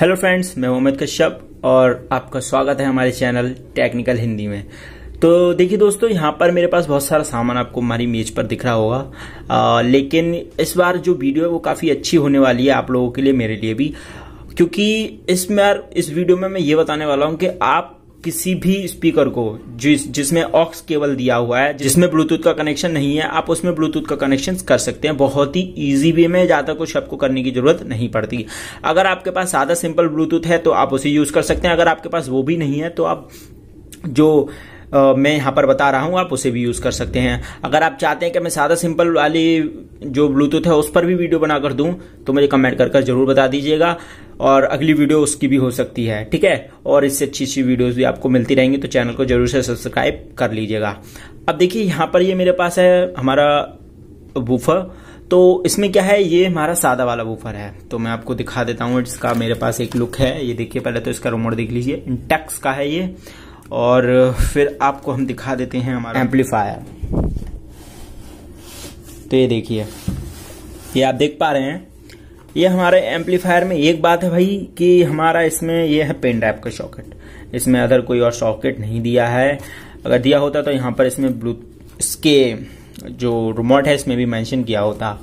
hello friends मैं मोहम्मद कश्यप और आपका स्वागत है हमारे चैनल टेक्निकल हिंदी में तो देखिए दोस्तों यहाँ पर मेरे पास बहुत सारा सामान आपको हमारी मेज पर दिख रहा होगा आ, लेकिन इस बार जो वीडियो है वो काफ़ी अच्छी होने वाली है आप लोगों के लिए मेरे लिए भी क्योंकि इस बार इस वीडियो में मैं ये बताने वाला हूँ कि आप किसी भी स्पीकर को जिस जिसमें ऑक्स केबल दिया हुआ है जिसमें ब्लूटूथ का कनेक्शन नहीं है आप उसमें ब्लूटूथ का कनेक्शन कर सकते हैं बहुत ही ईजी वे में ज़्यादा कुछ आपको करने की जरूरत नहीं पड़ती अगर आपके पास सादा सिंपल ब्लूटूथ है तो आप उसे यूज़ कर सकते हैं अगर आपके पास वो भी नहीं है तो आप जो मैं यहाँ पर बता रहा हूँ आप उसे भी यूज़ कर सकते हैं अगर आप चाहते हैं कि मैं सादा सिंपल वाली जो ब्लूटूथ है उस पर भी वीडियो बना कर दूँ तो मुझे कमेंट कर जरूर बता दीजिएगा और अगली वीडियो उसकी भी हो सकती है ठीक है और इससे अच्छी अच्छी वीडियोज भी आपको मिलती रहेंगी तो चैनल को जरूर से सब्सक्राइब कर लीजिएगा अब देखिए यहाँ पर ये मेरे पास है हमारा बूफर तो इसमें क्या है ये हमारा सादा वाला बूफर है तो मैं आपको दिखा देता हूँ इसका मेरे पास एक लुक है ये देखिए पहले तो इसका रोमोट देख लीजिए इंटेक्स का है ये और फिर आपको हम दिखा देते हैं हमारा एम्पलीफायर तो ये देखिए ये आप देख पा रहे हैं ये हमारे एम्पलीफायर में एक बात है भाई कि हमारा इसमें ये है पेन ड्राइव का सॉकेट इसमें अदर कोई और सॉकेट नहीं दिया है अगर दिया होता तो यहाँ पर इसमें ब्लू इसके जो रिमोट है इसमें भी मैंशन किया होता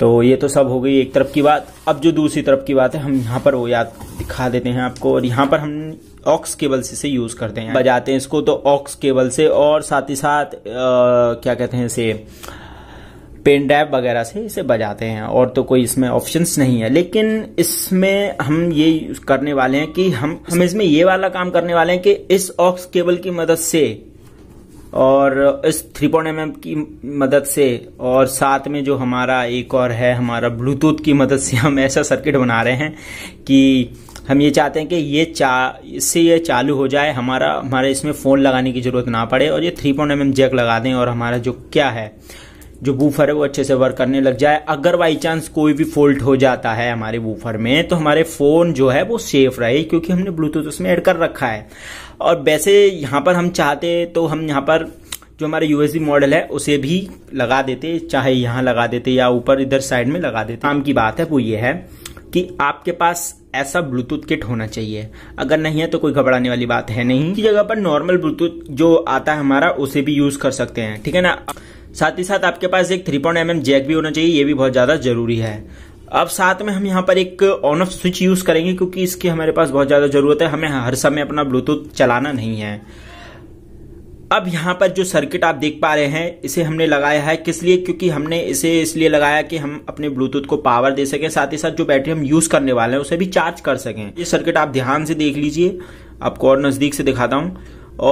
तो ये तो सब हो गई एक तरफ की बात अब जो दूसरी तरफ की बात है हम यहाँ पर वो याद दिखा देते हैं आपको और यहाँ पर हम ऑक्स केबल से, इसे यूज़ करते हैं बजाते हैं इसको तो ऑक्स केबल से और साथ ही साथ क्या कहते हैं इसे पेन ड्राइव वगैरह से इसे बजाते हैं और तो कोई इसमें ऑप्शंस नहीं है लेकिन इसमें हम ये करने वाले हैं कि हम हम इसमें ये वाला काम करने वाले हैं कि इस ऑक्स केबल की मदद से और इस थ्री पॉइंट एम की मदद से और साथ में जो हमारा एक और है हमारा ब्लूटूथ की मदद से हम ऐसा सर्किट बना रहे हैं कि हम ये चाहते हैं कि ये चा इससे ये चालू हो जाए हमारा हमारे इसमें फ़ोन लगाने की ज़रूरत ना पड़े और ये थ्री पॉइंट एम जैक लगा दें और हमारा जो क्या है जो बूफर है वो अच्छे से वर्क करने लग जाए अगर बाई चांस कोई भी फॉल्ट हो जाता है हमारे बूफर में तो हमारे फ़ोन जो है वो सेफ रहे क्योंकि हमने ब्लूटूथ उसमें ऐड कर रखा है और वैसे यहाँ पर हम चाहते तो हम यहाँ पर जो हमारे यूएसबी मॉडल है उसे भी लगा देते चाहे यहाँ लगा देते या ऊपर इधर साइड में लगा देते काम की बात है वो ये है कि आपके पास ऐसा ब्लूटूथ किट होना चाहिए अगर नहीं है तो कोई घबराने वाली बात है नहीं की जगह पर नॉर्मल ब्लूटूथ जो आता है हमारा उसे भी यूज कर सकते हैं ठीक है ना साथ ही साथ आपके पास एक थ्री पॉइंट एम जैक भी होना चाहिए ये भी बहुत ज्यादा जरूरी है अब साथ में हम यहाँ पर एक ऑन ऑफ स्विच यूज करेंगे क्योंकि इसकी हमारे पास बहुत ज्यादा जरूरत है हमें हर समय अपना ब्लूटूथ चलाना नहीं है अब यहाँ पर जो सर्किट आप देख पा रहे हैं इसे हमने लगाया है किस लिए क्योंकि हमने इसे इसलिए लगाया कि हम अपने ब्लूटूथ को पावर दे सकें साथ ही साथ जो बैटरी हम यूज करने वाले हैं उसे भी चार्ज कर सकें ये सर्किट आप ध्यान से देख लीजिए आपको और नज़दीक से दिखाता हूँ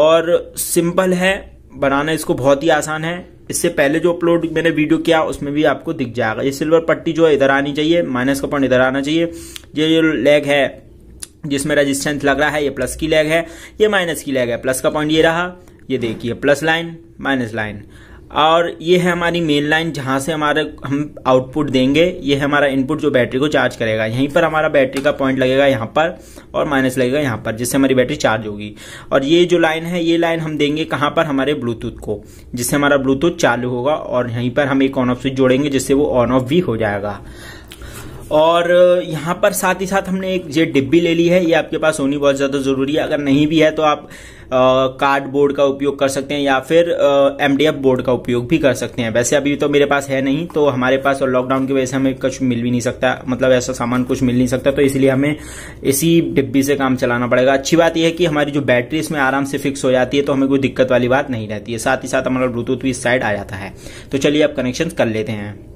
और सिंपल है बनाना इसको बहुत ही आसान है इससे पहले जो अपलोड मैंने वीडियो किया उसमें भी आपको दिख जाएगा ये सिल्वर पट्टी जो है इधर आनी चाहिए माइनस का पॉइंट इधर आना चाहिए ये जो लेग है जिसमें रेजिस्टेंस लग रहा है ये प्लस की लेग है ये माइनस की लेग है प्लस का पॉइंट ये रहा ये देखिए प्लस लाइन माइनस लाइन और ये है हमारी मेन लाइन जहाँ से हमारे हम आउटपुट देंगे ये है हमारा इनपुट जो बैटरी को चार्ज करेगा यहीं पर हमारा बैटरी का पॉइंट लगेगा यहाँ पर और माइनस लगेगा यहाँ पर जिससे हमारी बैटरी चार्ज होगी और ये जो लाइन है ये लाइन हम देंगे कहाँ पर हमारे ब्लूटूथ को जिससे हमारा ब्लूटूथ चालू होगा और यहीं पर हम एक ऑन ऑफ स्विच जोड़ेंगे जिससे वो ऑन ऑफ भी हो जाएगा और यहाँ पर साथ ही साथ हमने एक जेट डिब्बी ले ली है ये आपके पास होनी बहुत ज़्यादा ज़रूरी है अगर नहीं भी है तो आप कार्डबोर्ड का उपयोग कर सकते हैं या फिर एम बोर्ड का उपयोग भी कर सकते हैं वैसे अभी तो मेरे पास है नहीं तो हमारे पास और लॉकडाउन की वजह से हमें कुछ मिल भी नहीं सकता मतलब ऐसा सामान कुछ मिल नहीं सकता तो इसलिए हमें इसी डिब्बी से काम चलाना पड़ेगा अच्छी बात यह है कि हमारी जो बैटरी इसमें आराम से फिक्स हो जाती है तो हमें कोई दिक्कत वाली बात नहीं रहती है साथ ही साथ हमारा ब्लूटूथ भी इस साइड आ जाता है तो चलिए आप कनेक्शन कर लेते हैं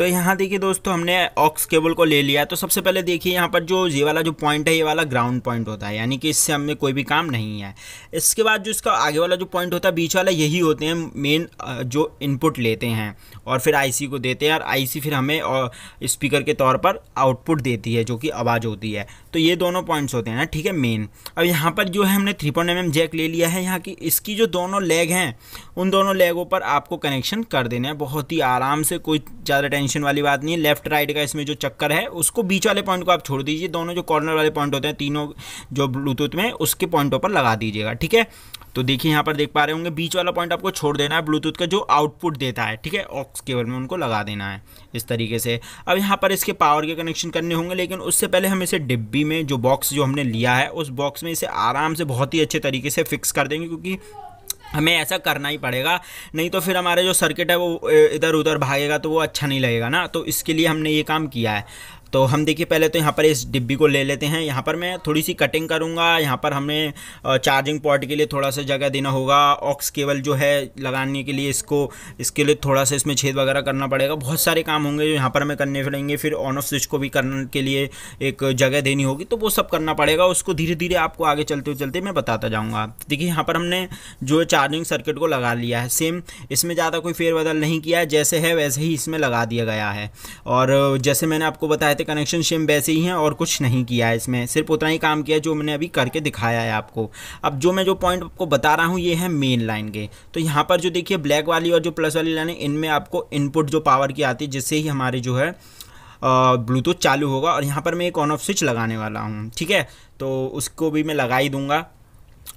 तो यहाँ देखिए दोस्तों हमने ऑक्स केबल को ले लिया तो सबसे पहले देखिए यहाँ पर जो ये वाला जो पॉइंट है ये वाला ग्राउंड पॉइंट होता है यानी कि इससे हमें कोई भी काम नहीं है इसके बाद जो इसका आगे वाला जो पॉइंट होता है बीच वाला यही होते हैं मेन जो इनपुट लेते हैं और फिर आईसी को देते हैं और आईसी फिर हमें स्पीकर के तौर पर आउटपुट देती है जो कि आवाज़ होती है तो ये दोनों पॉइंट्स होते हैं ना ठीक है मेन अब यहाँ पर जो है हमने थ्री पॉइंट एम जैक ले लिया है यहाँ की इसकी जो दोनों लेग हैं उन दोनों लेगों पर आपको कनेक्शन कर देना है बहुत ही आराम से कोई ज़्यादा टेंशन वाली बात नहीं है लेफ्ट राइट का इसमें जो चक्कर है उसको बीच वाले पॉइंट को आप छोड़ दीजिए दोनों जो कॉर्नर वाले पॉइंट होते हैं तीनों जो ब्लूटूथ में उसके पॉइंटों पर लगा दीजिएगा ठीक है तो देखिए यहाँ पर देख पा रहे होंगे बीच वाला पॉइंट आपको छोड़ देना है ब्लूटूथ का जो आउटपुट देता है ठीक है ऑक्स केबल में उनको लगा देना है इस तरीके से अब यहाँ पर इसके पावर के कनेक्शन करने होंगे लेकिन उससे पहले हम इसे डिब्बी में जो बॉक्स जो हमने लिया है उस बॉक्स में इसे आराम से बहुत ही अच्छे तरीके से फिक्स कर देंगे क्योंकि हमें ऐसा करना ही पड़ेगा नहीं तो फिर हमारे जो सर्किट है वो इधर उधर भागेगा तो वो अच्छा नहीं लगेगा ना तो इसके लिए हमने ये काम किया है तो हम देखिए पहले तो यहाँ पर इस डिब्बी को ले लेते हैं यहाँ पर मैं थोड़ी सी कटिंग करूँगा यहाँ पर हमें चार्जिंग पॉट के लिए थोड़ा सा जगह देना होगा ऑक्स केबल जो है लगाने के लिए इसको इसके लिए थोड़ा सा इसमें छेद वगैरह करना पड़ेगा बहुत सारे काम होंगे जो यहाँ पर हमें करने पड़ेंगे फिर ऑन ऑफ स्विच को भी करने के लिए एक जगह देनी होगी तो वो सब करना पड़ेगा उसको धीरे धीरे आपको आगे चलते चलते मैं बताता जाऊँगा देखिए यहाँ पर हमने जो चार्जिंग सर्किट को लगा लिया है सेम इसमें ज़्यादा कोई फेरबदल नहीं किया जैसे है वैसे ही इसमें लगा दिया गया है और जैसे मैंने आपको बताया साथ कनेक्शन शिम वैसे ही हैं और कुछ नहीं किया है इसमें सिर्फ उतना ही काम किया जो मैंने अभी करके दिखाया है आपको अब जो मैं जो पॉइंट आपको बता रहा हूँ ये है मेन लाइन के तो यहाँ पर जो देखिए ब्लैक वाली और जो प्लस वाली लाइन है इनमें आपको इनपुट जो पावर की आती है जिससे ही हमारे जो है ब्लूटूथ चालू होगा और यहाँ पर मैं एक ऑन ऑफ स्विच लगाने वाला हूँ ठीक है तो उसको भी मैं लगा ही दूंगा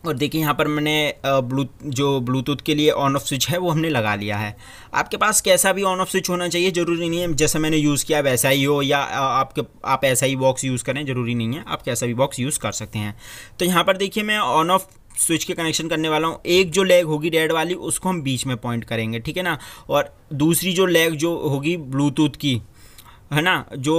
और देखिए यहाँ पर मैंने ब्लू जो ब्लूटूथ के लिए ऑन ऑफ स्विच है वो हमने लगा लिया है आपके पास कैसा भी ऑन ऑफ स्विच होना चाहिए ज़रूरी नहीं है जैसे मैंने यूज़ किया वैसा ही हो या आपके आप ऐसा ही बॉक्स यूज़ करें ज़रूरी नहीं है आप कैसा भी बॉक्स यूज़ कर सकते हैं तो यहाँ पर देखिए मैं ऑन ऑफ स्विच के कनेक्शन करने वाला हूँ एक जो लेग होगी रेड वाली उसको हम बीच में पॉइंट करेंगे ठीक है ना और दूसरी जो लेग जो होगी ब्लूटूथ की है ना जो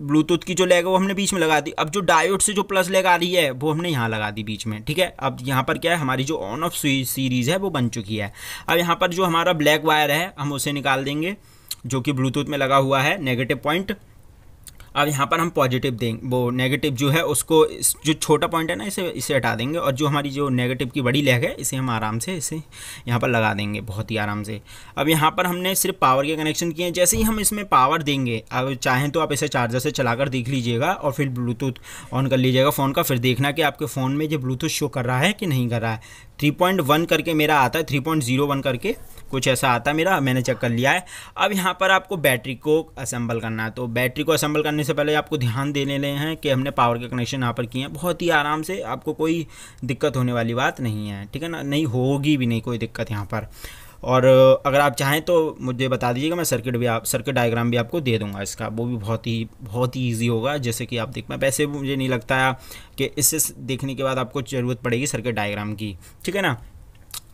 ब्लूटूथ की जो लैग है वो हमने बीच में लगा दी अब जो डायोड से जो प्लस लैग आ रही है वो हमने यहाँ लगा दी बीच में ठीक है अब यहाँ पर क्या है हमारी जो ऑन ऑफ सीरीज़ है वो बन चुकी है अब यहाँ पर जो हमारा ब्लैक वायर है हम उसे निकाल देंगे जो कि ब्लूटूथ में लगा हुआ है नेगेटिव पॉइंट अब यहाँ पर हम पॉजिटिव देंगे वो नेगेटिव जो है उसको जो छोटा पॉइंट है ना इसे इसे हटा देंगे और जो हमारी जो नेगेटिव की बड़ी लेग है इसे हम आराम से इसे यहाँ पर लगा देंगे बहुत ही आराम से अब यहाँ पर हमने सिर्फ पावर के कनेक्शन किए हैं जैसे ही हम इसमें पावर देंगे अब चाहें तो आप इसे चार्जर से चला देख लीजिएगा और फिर ब्लूटूथ ऑन कर लीजिएगा फ़ोन का फिर देखना कि आपके फ़ोन में जो ब्लूटूथ शो कर रहा है कि नहीं कर रहा है 3.1 करके मेरा आता है 3.01 करके कुछ ऐसा आता है मेरा मैंने चेक कर लिया है अब यहाँ पर आपको बैटरी को असेंबल करना है तो बैटरी को असेंबल करने से पहले आपको ध्यान दे ले हैं कि हमने पावर के कनेक्शन यहाँ पर किए हैं बहुत ही आराम से आपको कोई दिक्कत होने वाली बात नहीं है ठीक है ना नहीं होगी भी नहीं कोई दिक्कत यहाँ पर और अगर आप चाहें तो मुझे बता दीजिएगा मैं सर्किट भी आप सर्किट डायग्राम भी आपको दे दूंगा इसका वो भी बहुत ही बहुत ही ईजी होगा जैसे कि आप देख पाए वैसे मुझे नहीं लगता है कि इससे देखने के बाद आपको ज़रूरत पड़ेगी सर्किट डायग्राम की ठीक है ना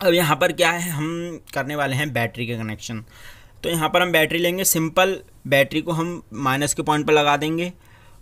अब यहाँ पर क्या है हम करने वाले हैं बैटरी के कनेक्शन तो यहाँ पर हम बैटरी लेंगे सिंपल बैटरी को हम माइनस के पॉइंट पर लगा देंगे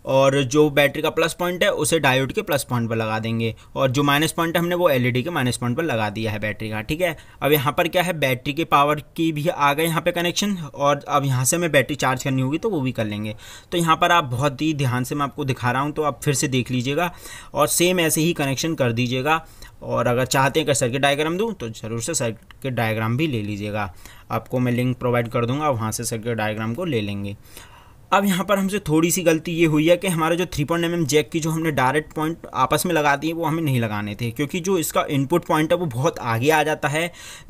और जो बैटरी का प्लस पॉइंट है उसे डायोड के प्लस पॉइंट पर लगा देंगे और जो माइनस पॉइंट हमने वो एलईडी के माइनस पॉइंट पर लगा दिया है बैटरी का ठीक है अब यहाँ पर क्या है बैटरी के पावर की भी आ गए यहाँ पे कनेक्शन और अब यहाँ से हमें बैटरी चार्ज करनी होगी तो वो भी कर लेंगे तो यहाँ पर आप बहुत ही ध्यान से मैं आपको दिखा रहा हूँ तो आप फिर से देख लीजिएगा और सेम ऐसे ही कनेक्शन कर दीजिएगा और अगर चाहते हैं कि सर्किट डायग्राम दूँ तो ज़रूर से सर्किट डायग्राम भी ले लीजिएगा आपको मैं लिंक प्रोवाइड कर दूंगा वहाँ से सर्किट डायग्राम को ले लेंगे अब यहाँ पर हमसे थोड़ी सी गलती ये हुई है कि हमारे जो थ्री पॉइंट एम जैक की जो हमने डायरेक्ट पॉइंट आपस में लगा दिए वो हमें नहीं लगाने थे क्योंकि जो इसका इनपुट पॉइंट है वो बहुत आगे आ जाता है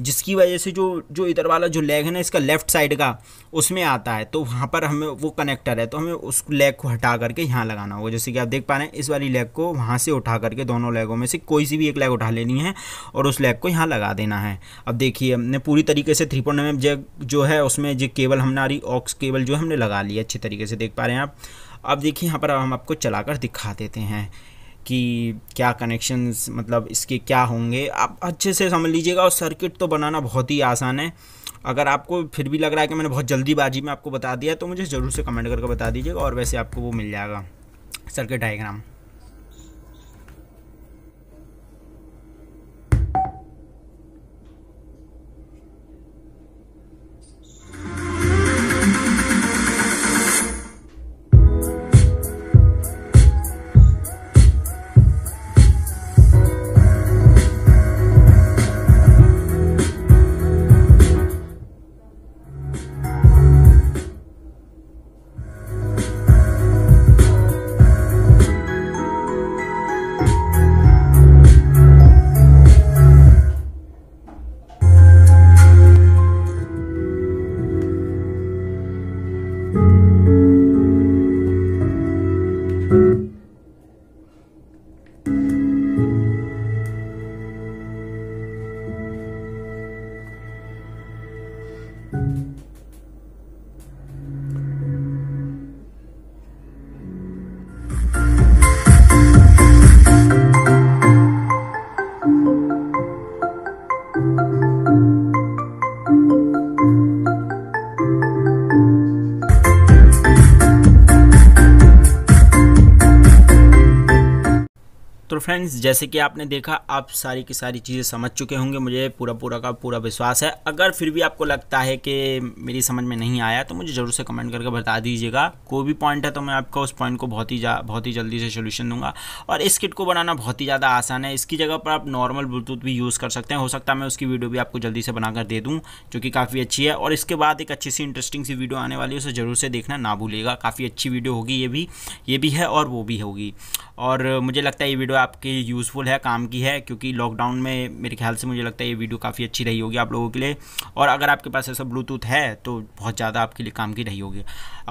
जिसकी वजह से जो जो इधर वाला जो लेग है ना इसका लेफ्ट साइड का उसमें आता है तो वहाँ पर हमें वो कनेक्टर है तो हमें उस लेग को हटा करके यहाँ लगाना होगा जैसे कि आप देख पा रहे हैं इस वाली लेग को वहाँ से उठा करके दोनों लेगों में से कोई सी भी एक लेग उठा लेनी है और उस लेग को यहाँ लगा देना है अब देखिए हमने पूरी तरीके से थ्री पॉइंट एम जैक जो है उसमें जो केबल हमारी ऑक्स केबल जो हमने लगा लिया अच्छी तरीके से देख पा रहे हैं आप अब देखिए यहाँ पर हम आपको चलाकर दिखा देते हैं कि क्या कनेक्शंस मतलब इसके क्या होंगे आप अच्छे से समझ लीजिएगा और सर्किट तो बनाना बहुत ही आसान है अगर आपको फिर भी लग रहा है कि मैंने बहुत जल्दीबाजी में आपको बता दिया तो मुझे ज़रूर से कमेंट करके बता दीजिएगा और वैसे आपको वो मिल जाएगा सर्किट डायग्राम फ्रेंड्स जैसे कि आपने देखा आप सारी की सारी चीज़ें समझ चुके होंगे मुझे पूरा पूरा का पूरा विश्वास है अगर फिर भी आपको लगता है कि मेरी समझ में नहीं आया तो मुझे ज़रूर से कमेंट करके बता दीजिएगा कोई भी पॉइंट है तो मैं आपको उस पॉइंट को बहुत ही बहुत ही जल्दी से सोल्यूशन दूंगा और इस किट को बनाना बहुत ही ज़्यादा आसान है इसकी जगह पर आप नॉर्मल ब्लूटूथ भी यूज़ कर सकते हैं हो सकता है मैं उसकी वीडियो भी आपको जल्दी से बनाकर दे दूँ जो कि काफ़ी अच्छी है और इसके बाद एक अच्छी सी इंटरेस्टिंग सी वीडियो आने वाली है उसे ज़रूर से देखना ना भूलेगा काफ़ी अच्छी वीडियो होगी ये भी ये भी है और वो भी होगी और मुझे लगता है ये वीडियो आप आपके यूज़फुल है काम की है क्योंकि लॉकडाउन में मेरे ख्याल से मुझे लगता है ये वीडियो काफ़ी अच्छी रही होगी आप लोगों के लिए और अगर आपके पास ऐसा ब्लूटूथ है तो बहुत ज़्यादा आपके लिए काम की रही होगी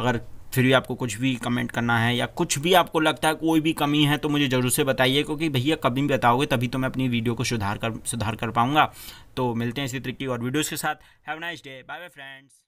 अगर फिर भी आपको कुछ भी कमेंट करना है या कुछ भी आपको लगता है कोई भी कमी है तो मुझे ज़रूर से बताइए क्योंकि भैया कभी भी बताओगे तभी तो मैं अपनी वीडियो को सुधार कर सुधार कर पाऊँगा तो मिलते हैं इसी तरीके और वीडियोज़ के साथ have nice day bye bye friends